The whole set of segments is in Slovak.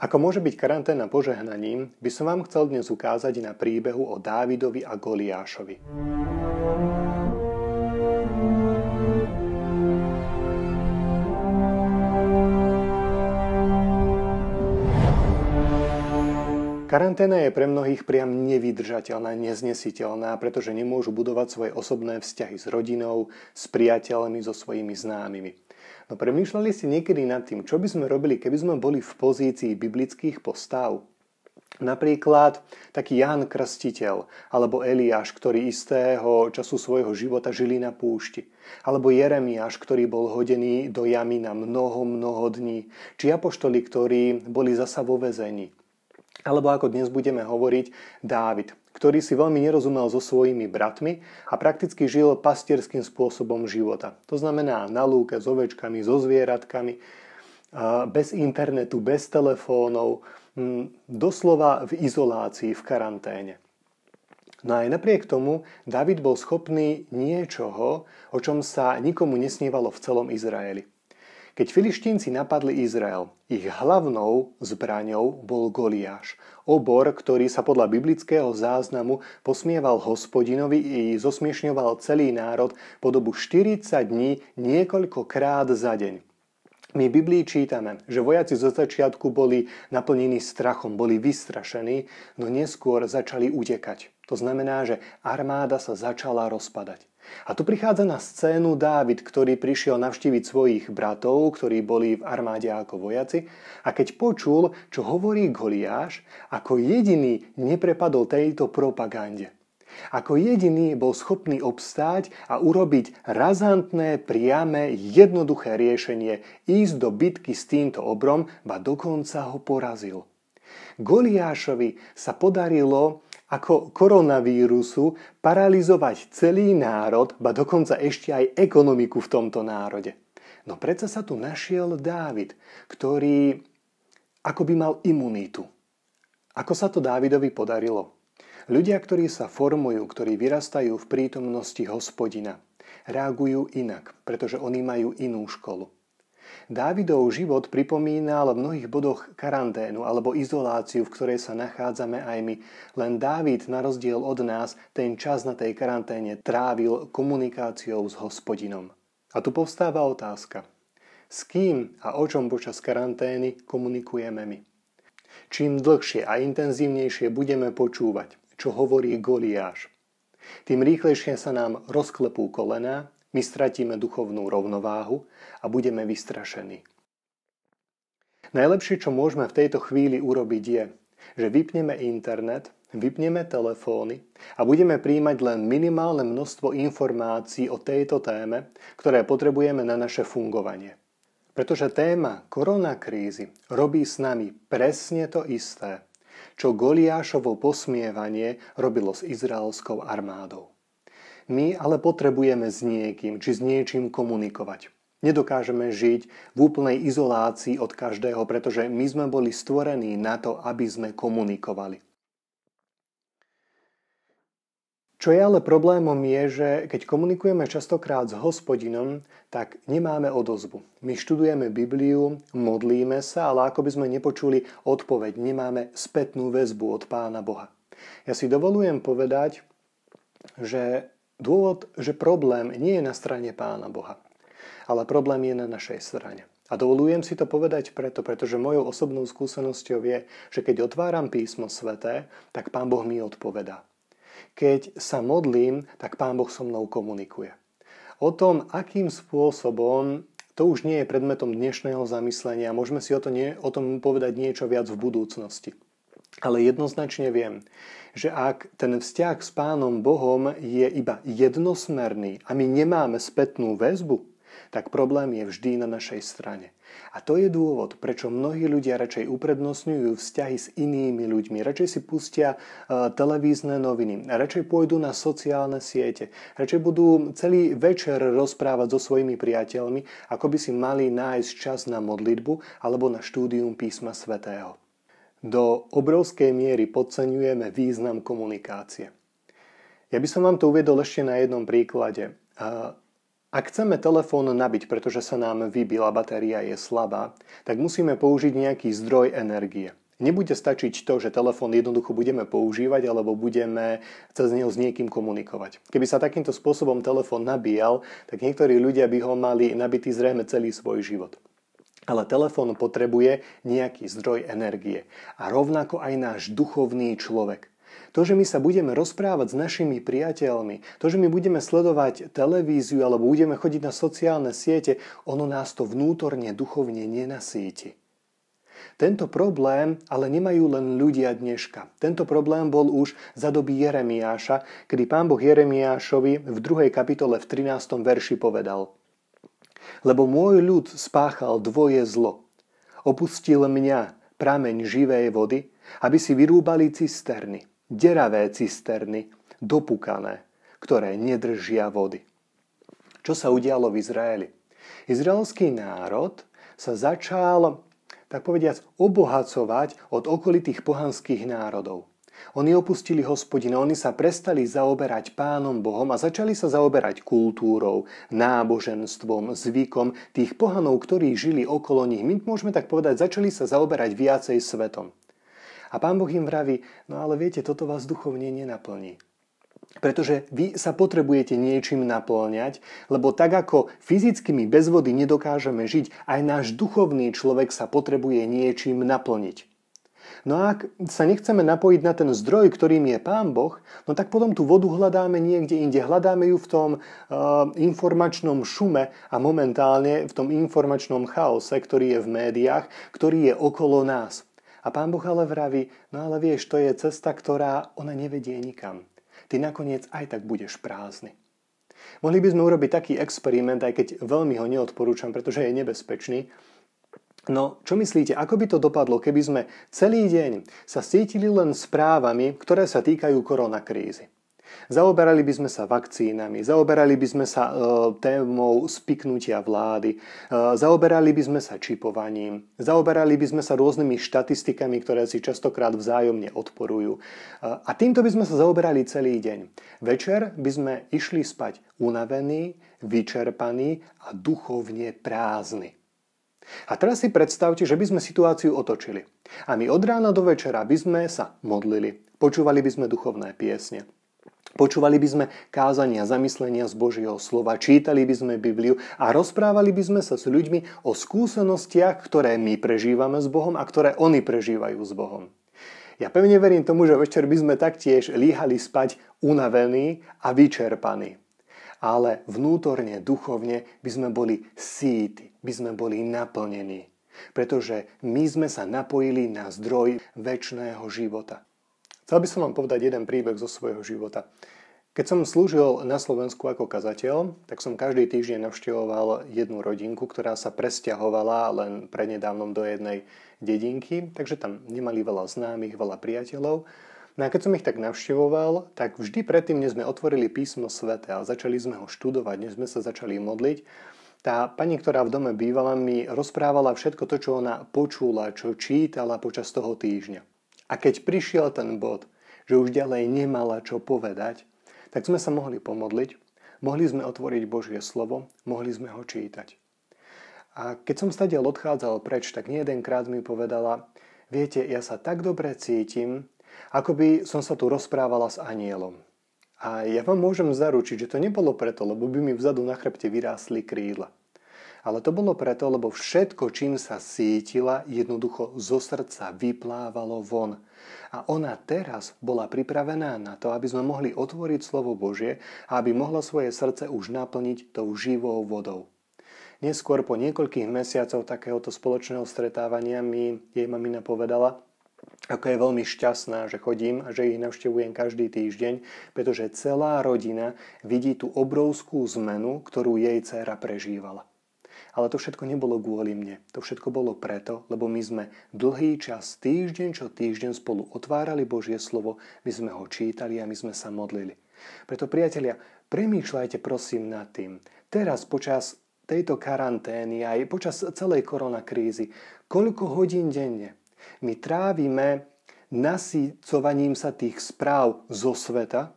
Ako môže byť karanténa požehnaním, by som vám chcel dnes ukázať na príbehu o Dávidovi a Goliášovi. Karanténa je pre mnohých priam nevydržateľná, neznesiteľná, pretože nemôžu budovať svoje osobné vzťahy s rodinou, s priateľmi, so svojimi známymi. No premýšľali ste niekedy nad tým, čo by sme robili, keby sme boli v pozícii biblických postav? Napríklad taký Ján Krstiteľ alebo Eliáš, ktorí istého času svojho života žili na púšti. Alebo Jeremiáš, ktorý bol hodený do jamy na mnoho, mnoho dní. Či apoštoli, ktorí boli zasa vo väzení. Alebo ako dnes budeme hovoriť, Dávid, ktorý si veľmi nerozumel so svojimi bratmi a prakticky žil pastierským spôsobom života. To znamená na lúke s ovečkami, so zvieratkami, bez internetu, bez telefónov, doslova v izolácii, v karanténe. No aj napriek tomu David bol schopný niečoho, o čom sa nikomu nesnívalo v celom Izraeli. Keď filištínci napadli Izrael, ich hlavnou zbraňou bol Goliáš, obor, ktorý sa podľa biblického záznamu posmieval hospodinovi i zosmiešňoval celý národ po dobu 40 dní niekoľkokrát za deň. My v Biblii čítame, že vojaci zo začiatku boli naplnení strachom, boli vystrašení, no neskôr začali utekať. To znamená, že armáda sa začala rozpadať. A tu prichádza na scénu Dávid, ktorý prišiel navštíviť svojich bratov, ktorí boli v armáde ako vojaci a keď počul, čo hovorí Goliáš, ako jediný neprepadol tejto propagande. Ako jediný bol schopný obstáť a urobiť razantné, priame, jednoduché riešenie, ísť do bitky s týmto obrom, ba dokonca ho porazil. Goliášovi sa podarilo ako koronavírusu paralizovať celý národ, ba dokonca ešte aj ekonomiku v tomto národe. No predsa sa tu našiel Dávid, ktorý ako by mal imunitu. Ako sa to Dávidovi podarilo? Ľudia, ktorí sa formujú, ktorí vyrastajú v prítomnosti hospodina, reagujú inak, pretože oni majú inú školu. Dávidov život pripomínal v mnohých bodoch karanténu alebo izoláciu, v ktorej sa nachádzame aj my. Len Dávid, na rozdiel od nás, ten čas na tej karanténe trávil komunikáciou s hospodinom. A tu povstáva otázka. S kým a o čom počas karantény komunikujeme my? Čím dlhšie a intenzívnejšie budeme počúvať, čo hovorí Goliáš, tým rýchlejšie sa nám rozklepú kolená my stratíme duchovnú rovnováhu a budeme vystrašení. Najlepšie, čo môžeme v tejto chvíli urobiť je, že vypneme internet, vypneme telefóny a budeme príjmať len minimálne množstvo informácií o tejto téme, ktoré potrebujeme na naše fungovanie. Pretože téma koronakrízy robí s nami presne to isté, čo Goliášovo posmievanie robilo s izraelskou armádou. My ale potrebujeme s niekým či s niečím komunikovať. Nedokážeme žiť v úplnej izolácii od každého, pretože my sme boli stvorení na to, aby sme komunikovali. Čo je ale problémom je, že keď komunikujeme častokrát s hospodinom, tak nemáme odozvu. My študujeme Bibliu, modlíme sa, ale ako by sme nepočuli odpoveď, nemáme spätnú väzbu od Pána Boha. Ja si dovolujem povedať, že Dôvod, že problém nie je na strane Pána Boha, ale problém je na našej strane. A dovolujem si to povedať preto, pretože mojou osobnou skúsenosťou je, že keď otváram písmo sveté, tak Pán Boh mi odpoveda. Keď sa modlím, tak Pán Boh so mnou komunikuje. O tom, akým spôsobom to už nie je predmetom dnešného zamyslenia. Môžeme si o, to nie, o tom povedať niečo viac v budúcnosti. Ale jednoznačne viem, že ak ten vzťah s Pánom Bohom je iba jednosmerný a my nemáme spätnú väzbu, tak problém je vždy na našej strane. A to je dôvod, prečo mnohí ľudia radšej uprednostňujú vzťahy s inými ľuďmi, radšej si pustia e, televízne noviny, radšej pôjdu na sociálne siete, radšej budú celý večer rozprávať so svojimi priateľmi, ako by si mali nájsť čas na modlitbu alebo na štúdium písma svätého do obrovskej miery podceňujeme význam komunikácie. Ja by som vám to uvedol ešte na jednom príklade. Ak chceme telefón nabiť, pretože sa nám vybila batéria je slabá, tak musíme použiť nejaký zdroj energie. Nebude stačiť to, že telefón jednoducho budeme používať alebo budeme cez neho s niekým komunikovať. Keby sa takýmto spôsobom telefón nabíjal, tak niektorí ľudia by ho mali nabitý zrejme celý svoj život ale telefón potrebuje nejaký zdroj energie. A rovnako aj náš duchovný človek. To, že my sa budeme rozprávať s našimi priateľmi, to, že my budeme sledovať televíziu alebo budeme chodiť na sociálne siete, ono nás to vnútorne duchovne nenasíti. Tento problém ale nemajú len ľudia dneška. Tento problém bol už za doby Jeremiáša, kedy pán Boh Jeremiášovi v 2. kapitole v 13. verši povedal – lebo môj ľud spáchal dvoje zlo. Opustil mňa, prameň živej vody, aby si vyrúbali cisterny, deravé cisterny, dopukané, ktoré nedržia vody. Čo sa udialo v Izraeli? Izraelský národ sa začal, tak povediac, obohacovať od okolitých pohanských národov. Oni opustili hospodina, oni sa prestali zaoberať pánom Bohom a začali sa zaoberať kultúrou, náboženstvom, zvykom tých pohanov, ktorí žili okolo nich. My môžeme tak povedať, začali sa zaoberať viacej svetom. A pán Boh im vraví, no ale viete, toto vás duchovne nenaplní. Pretože vy sa potrebujete niečím naplňať, lebo tak ako fyzickými bez vody nedokážeme žiť, aj náš duchovný človek sa potrebuje niečím naplniť. No a ak sa nechceme napojiť na ten zdroj, ktorým je Pán Boh, no tak potom tú vodu hľadáme niekde inde. Hľadáme ju v tom e, informačnom šume a momentálne v tom informačnom chaose, ktorý je v médiách, ktorý je okolo nás. A Pán Boh ale vraví, no ale vieš, to je cesta, ktorá ona nevedie nikam. Ty nakoniec aj tak budeš prázdny. Mohli by sme urobiť taký experiment, aj keď veľmi ho neodporúčam, pretože je nebezpečný, No, čo myslíte, ako by to dopadlo, keby sme celý deň sa sítili len správami, ktoré sa týkajú koronakrízy? Zaoberali by sme sa vakcínami, zaoberali by sme sa e, témou spiknutia vlády, e, zaoberali by sme sa čipovaním, zaoberali by sme sa rôznymi štatistikami, ktoré si častokrát vzájomne odporujú. E, a týmto by sme sa zaoberali celý deň. Večer by sme išli spať unavení, vyčerpaní a duchovne prázdni. A teraz si predstavte, že by sme situáciu otočili. A my od rána do večera by sme sa modlili, počúvali by sme duchovné piesne, počúvali by sme kázania, zamyslenia z Božieho slova, čítali by sme Bibliu a rozprávali by sme sa s ľuďmi o skúsenostiach, ktoré my prežívame s Bohom a ktoré oni prežívajú s Bohom. Ja pevne verím tomu, že večer by sme taktiež líhali spať unavení a vyčerpaní ale vnútorne, duchovne by sme boli síti, by sme boli naplnení. Pretože my sme sa napojili na zdroj väčšného života. Chcel by som vám povedať jeden príbeh zo svojho života. Keď som slúžil na Slovensku ako kazateľ, tak som každý týždeň navštevoval jednu rodinku, ktorá sa presťahovala len prednedávnom do jednej dedinky, takže tam nemali veľa známych, veľa priateľov No a keď som ich tak navštevoval, tak vždy predtým, než sme otvorili písmo svete a začali sme ho študovať, než sme sa začali modliť, tá pani, ktorá v dome bývala, mi rozprávala všetko to, čo ona počula, čo čítala počas toho týždňa. A keď prišiel ten bod, že už ďalej nemala čo povedať, tak sme sa mohli pomodliť, mohli sme otvoriť Božie slovo, mohli sme ho čítať. A keď som stadiel odchádzal preč, tak nie jedenkrát mi povedala, viete, ja sa tak dobre cítim, by som sa tu rozprávala s anielom. A ja vám môžem zaručiť, že to nebolo preto, lebo by mi vzadu na chrbte vyrástli krídla. Ale to bolo preto, lebo všetko, čím sa sítila, jednoducho zo srdca vyplávalo von. A ona teraz bola pripravená na to, aby sme mohli otvoriť slovo Božie a aby mohla svoje srdce už naplniť tou živou vodou. Neskôr po niekoľkých mesiacoch takéhoto spoločného stretávania mi jej mamina povedala – ako je veľmi šťastná, že chodím a že ich navštevujem každý týždeň, pretože celá rodina vidí tú obrovskú zmenu, ktorú jej dcéra prežívala. Ale to všetko nebolo kvôli mne. To všetko bolo preto, lebo my sme dlhý čas, týždeň čo týždeň spolu otvárali Božie slovo, my sme ho čítali a my sme sa modlili. Preto priatelia, premýšľajte prosím nad tým. Teraz počas tejto karantény aj počas celej koronakrízy, koľko hodín denne my trávime nasycovaním sa tých správ zo sveta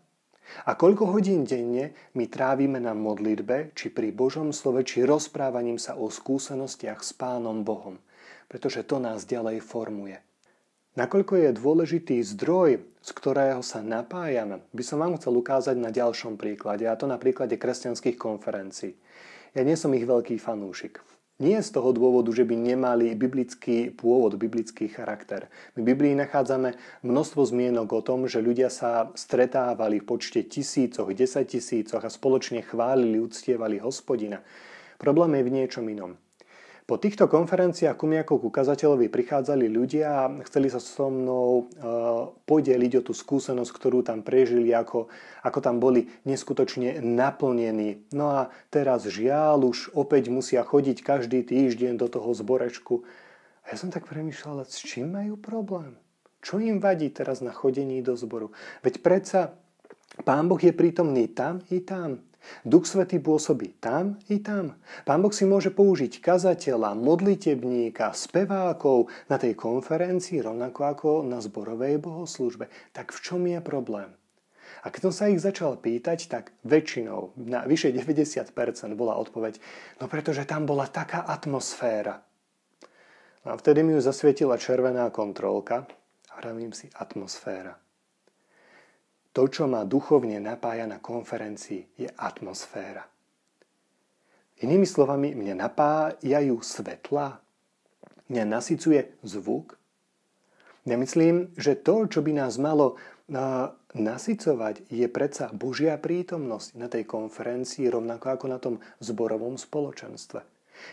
a koľko hodín denne my trávime na modlitbe, či pri Božom slove, či rozprávaním sa o skúsenostiach s Pánom Bohom, pretože to nás ďalej formuje. Nakoľko je dôležitý zdroj, z ktorého sa napájame, by som vám chcel ukázať na ďalšom príklade, a to na príklade kresťanských konferencií. Ja nie som ich veľký fanúšik. Nie z toho dôvodu, že by nemali biblický pôvod, biblický charakter. My v Biblii nachádzame množstvo zmienok o tom, že ľudia sa stretávali v počte tisícoch, tisícoch a spoločne chválili, uctievali hospodina. Problém je v niečom inom. Po týchto konferenciách ku mne ako k ukazateľovi prichádzali ľudia a chceli sa so mnou e, podeliť o tú skúsenosť, ktorú tam prežili, ako, ako tam boli neskutočne naplnení. No a teraz žiaľ už opäť musia chodiť každý týždeň do toho zborečku. A ja som tak premyšľal, s čím majú problém? Čo im vadí teraz na chodení do zboru? Veď predsa Pán Boh je prítomný tam i tam. Duch Svetý pôsobí tam i tam. Pán Boh si môže použiť kazateľa, modlitebníka, spevákov na tej konferencii, rovnako ako na zborovej bohoslužbe. Tak v čom je problém? A keď som sa ich začal pýtať, tak väčšinou, na vyše 90% bola odpoveď, no pretože tam bola taká atmosféra. No a vtedy mi ju zasvietila červená kontrolka a hravím si atmosféra. To, čo ma duchovne napája na konferencii, je atmosféra. Inými slovami, mňa napájajú svetla, mňa nasycuje zvuk. Nemyslím, myslím, že to, čo by nás malo nasycovať, je predsa Božia prítomnosť na tej konferencii, rovnako ako na tom zborovom spoločenstve.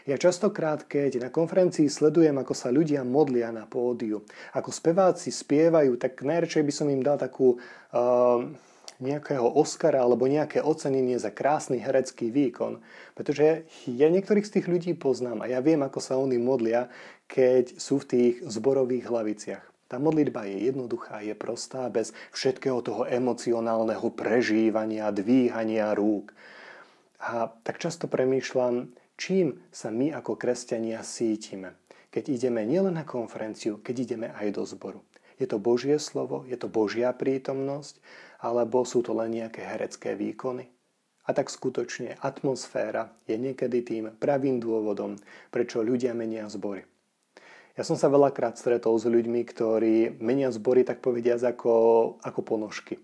Ja častokrát, keď na konferencii sledujem, ako sa ľudia modlia na pódiu, ako speváci spievajú, tak najradšej by som im dal takú... Uh, nejakého Oscara alebo nejaké ocenenie za krásny herecký výkon. Pretože ja niektorých z tých ľudí poznám a ja viem, ako sa oni modlia, keď sú v tých zborových hlaviciach. Tá modlitba je jednoduchá, je prostá, bez všetkého toho emocionálneho prežívania, dvíhania rúk. A tak často premýšľam, čím sa my ako kresťania sítime, keď ideme nielen na konferenciu, keď ideme aj do zboru. Je to Božie slovo, je to Božia prítomnosť, alebo sú to len nejaké herecké výkony? A tak skutočne atmosféra je niekedy tým pravým dôvodom, prečo ľudia menia zbory. Ja som sa veľakrát stretol s ľuďmi, ktorí menia zbory, tak povediať, ako, ako ponožky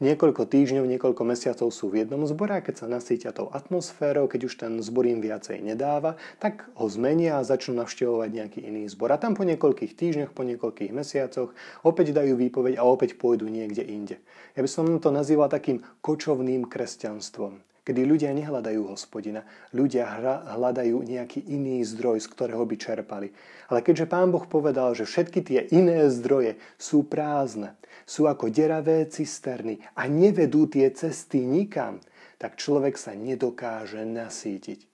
niekoľko týždňov, niekoľko mesiacov sú v jednom zbore a keď sa nasýtia tou atmosférou, keď už ten zbor im viacej nedáva, tak ho zmenia a začnú navštevovať nejaký iný zbor. A tam po niekoľkých týždňoch, po niekoľkých mesiacoch opäť dajú výpoveď a opäť pôjdu niekde inde. Ja by som to nazýval takým kočovným kresťanstvom kedy ľudia nehľadajú hospodina, ľudia hľadajú nejaký iný zdroj, z ktorého by čerpali. Ale keďže pán Boh povedal, že všetky tie iné zdroje sú prázdne, sú ako deravé cisterny a nevedú tie cesty nikam, tak človek sa nedokáže nasítiť.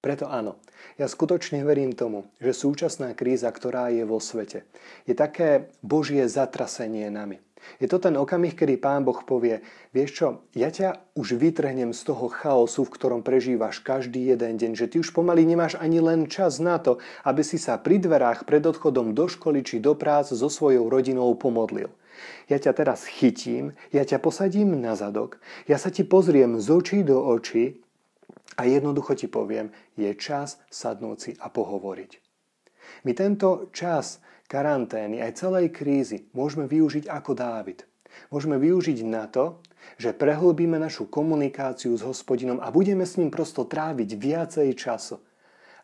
Preto áno, ja skutočne verím tomu, že súčasná kríza, ktorá je vo svete, je také božie zatrasenie nami. Je to ten okamih, kedy Pán Boh povie, vieš čo, ja ťa už vytrhnem z toho chaosu, v ktorom prežívaš každý jeden deň, že ty už pomaly nemáš ani len čas na to, aby si sa pri dverách pred odchodom do školy či do prác so svojou rodinou pomodlil. Ja ťa teraz chytím, ja ťa posadím na zadok, ja sa ti pozriem z očí do očí a jednoducho ti poviem, je čas sadnúť si a pohovoriť. My tento čas karantény, aj celej krízy môžeme využiť ako Dávid. Môžeme využiť na to, že prehlbíme našu komunikáciu s hospodinom a budeme s ním prosto tráviť viacej času.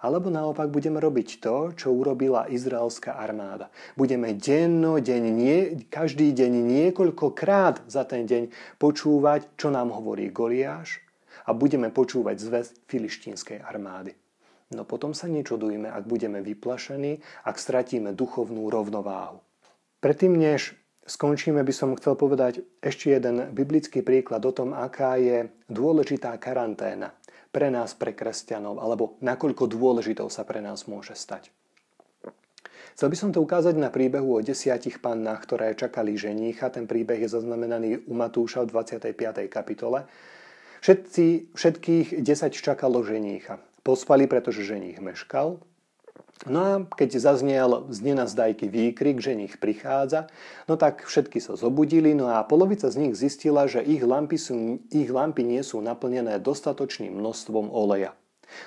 Alebo naopak budeme robiť to, čo urobila izraelská armáda. Budeme denno, deň, nie, každý deň niekoľkokrát za ten deň počúvať, čo nám hovorí Goliáš a budeme počúvať zväz filištínskej armády. No potom sa nečudujme, ak budeme vyplašení, ak stratíme duchovnú rovnováhu. Predtým, než skončíme, by som chcel povedať ešte jeden biblický príklad o tom, aká je dôležitá karanténa pre nás, pre kresťanov, alebo nakoľko dôležitou sa pre nás môže stať. Chcel by som to ukázať na príbehu o desiatich pannách, ktoré čakali ženícha. Ten príbeh je zaznamenaný u Matúša v 25. kapitole. Všetci, všetkých 10 čakalo ženícha pospali, pretože ženich meškal. No a keď zaznel z nenazdajky výkrik, že nich prichádza, no tak všetky sa zobudili, no a polovica z nich zistila, že ich lampy, sú, ich lampy nie sú naplnené dostatočným množstvom oleja.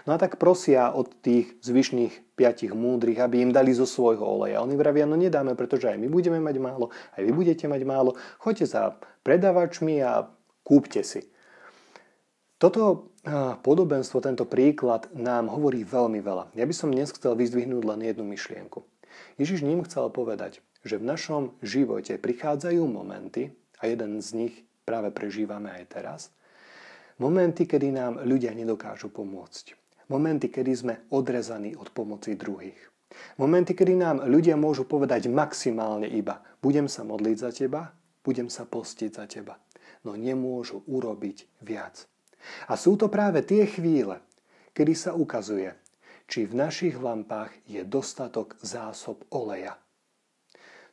No a tak prosia od tých zvyšných piatich múdrych, aby im dali zo svojho oleja. Oni vravia, no nedáme, pretože aj my budeme mať málo, aj vy budete mať málo, choďte za predavačmi a kúpte si. Toto podobenstvo, tento príklad nám hovorí veľmi veľa. Ja by som dnes chcel vyzdvihnúť len jednu myšlienku. Ježiš ním chcel povedať, že v našom živote prichádzajú momenty, a jeden z nich práve prežívame aj teraz, momenty, kedy nám ľudia nedokážu pomôcť. Momenty, kedy sme odrezaní od pomoci druhých. Momenty, kedy nám ľudia môžu povedať maximálne iba budem sa modliť za teba, budem sa postiť za teba. No nemôžu urobiť viac. A sú to práve tie chvíle, kedy sa ukazuje, či v našich lampách je dostatok zásob oleja.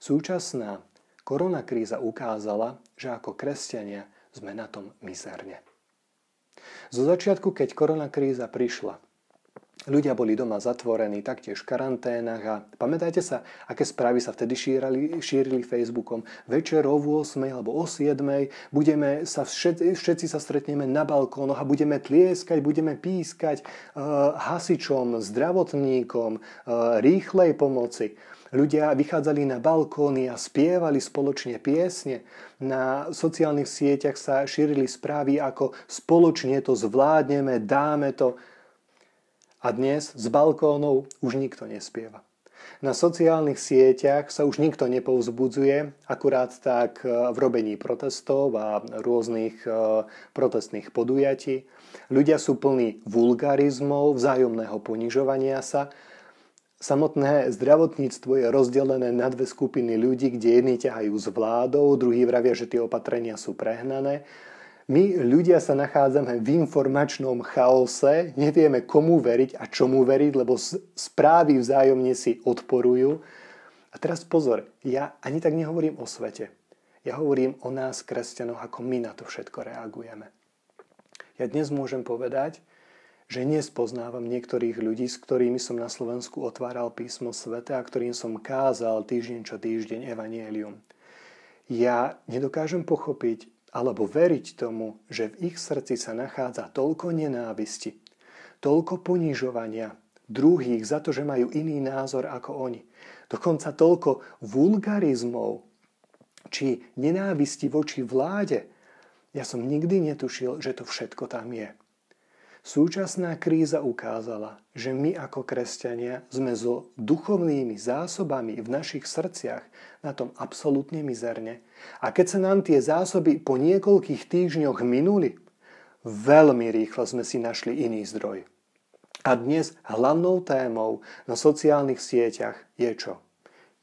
Súčasná koronakríza ukázala, že ako kresťania sme na tom mizerne. Zo začiatku, keď koronakríza prišla, Ľudia boli doma zatvorení, taktiež v karanténach a pamätajte sa, aké správy sa vtedy šírali, šírili Facebookom. Večer o 8 alebo o 7 budeme sa všetci, všetci sa stretneme na balkónoch a budeme tlieskať, budeme pískať uh, hasičom, zdravotníkom, uh, rýchlej pomoci. Ľudia vychádzali na balkóny a spievali spoločne piesne. Na sociálnych sieťach sa šírili správy ako spoločne to zvládneme, dáme to. A dnes z balkónov už nikto nespieva. Na sociálnych sieťach sa už nikto nepovzbudzuje, akurát tak e, v robení protestov a rôznych e, protestných podujatí. Ľudia sú plní vulgarizmov, vzájomného ponižovania sa. Samotné zdravotníctvo je rozdelené na dve skupiny ľudí, kde jedni ťahajú s vládou, druhí vravia, že tie opatrenia sú prehnané my ľudia sa nachádzame v informačnom chaose, nevieme komu veriť a čomu veriť, lebo správy vzájomne si odporujú. A teraz pozor, ja ani tak nehovorím o svete. Ja hovorím o nás, kresťanoch, ako my na to všetko reagujeme. Ja dnes môžem povedať, že nespoznávam niektorých ľudí, s ktorými som na Slovensku otváral písmo sveta a ktorým som kázal týždeň čo týždeň evanielium. Ja nedokážem pochopiť, alebo veriť tomu, že v ich srdci sa nachádza toľko nenávisti, toľko ponižovania druhých za to, že majú iný názor ako oni, dokonca toľko vulgarizmov či nenávisti voči vláde, ja som nikdy netušil, že to všetko tam je. Súčasná kríza ukázala, že my ako kresťania sme so duchovnými zásobami v našich srdciach na tom absolútne mizerne. A keď sa nám tie zásoby po niekoľkých týždňoch minuli, veľmi rýchlo sme si našli iný zdroj. A dnes hlavnou témou na sociálnych sieťach je čo?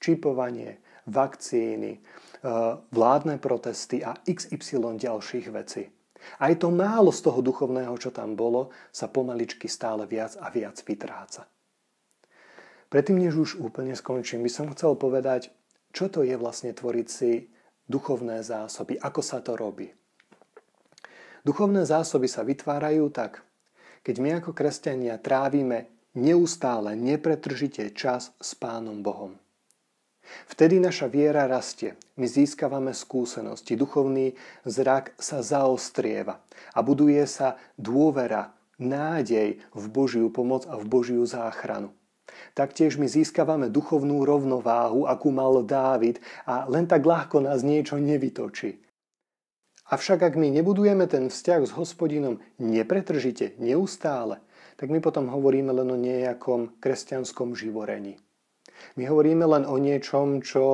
Čipovanie, vakcíny, eh, vládne protesty a XY ďalších vecí. Aj to málo z toho duchovného, čo tam bolo, sa pomaličky stále viac a viac vytráca. Predtým, než už úplne skončím, by som chcel povedať, čo to je vlastne tvoriť si duchovné zásoby, ako sa to robí. Duchovné zásoby sa vytvárajú tak, keď my ako kresťania trávime neustále, nepretržite čas s Pánom Bohom. Vtedy naša viera rastie, my získavame skúsenosti, duchovný zrak sa zaostrieva a buduje sa dôvera, nádej v Božiu pomoc a v Božiu záchranu. Taktiež my získavame duchovnú rovnováhu, akú mal Dávid a len tak ľahko nás niečo nevytočí. Avšak ak my nebudujeme ten vzťah s hospodinom nepretržite, neustále, tak my potom hovoríme len o nejakom kresťanskom živorení. My hovoríme len o niečom, čo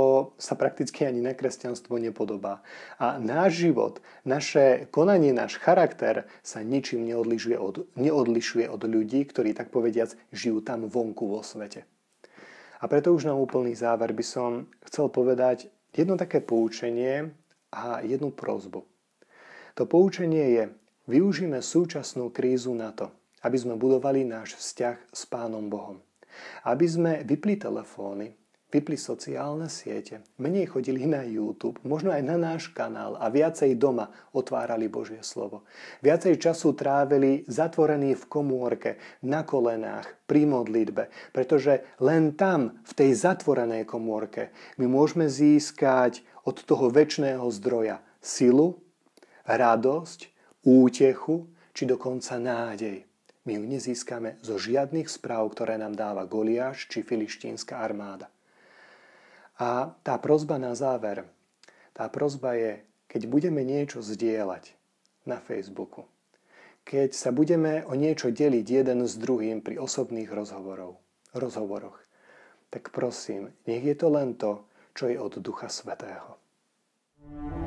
sa prakticky ani na kresťanstvo nepodobá. A náš život, naše konanie, náš charakter sa ničím neodlišuje od, neodlišuje od ľudí, ktorí tak povediac žijú tam vonku vo svete. A preto už na úplný záver by som chcel povedať jedno také poučenie a jednu prozbu. To poučenie je, využíme súčasnú krízu na to, aby sme budovali náš vzťah s Pánom Bohom. Aby sme vypli telefóny, vypli sociálne siete, menej chodili na YouTube, možno aj na náš kanál a viacej doma otvárali Božie slovo. Viacej času trávili zatvorení v komórke, na kolenách, pri modlitbe, pretože len tam, v tej zatvorenej komórke, my môžeme získať od toho väčšného zdroja silu, radosť, útechu či dokonca nádej my ju nezískame zo žiadnych správ, ktoré nám dáva Goliáš či filištínska armáda. A tá prozba na záver, tá prozba je, keď budeme niečo zdieľať na Facebooku, keď sa budeme o niečo deliť jeden s druhým pri osobných rozhovorov, rozhovoroch, tak prosím, nech je to len to, čo je od Ducha Svetého. thank you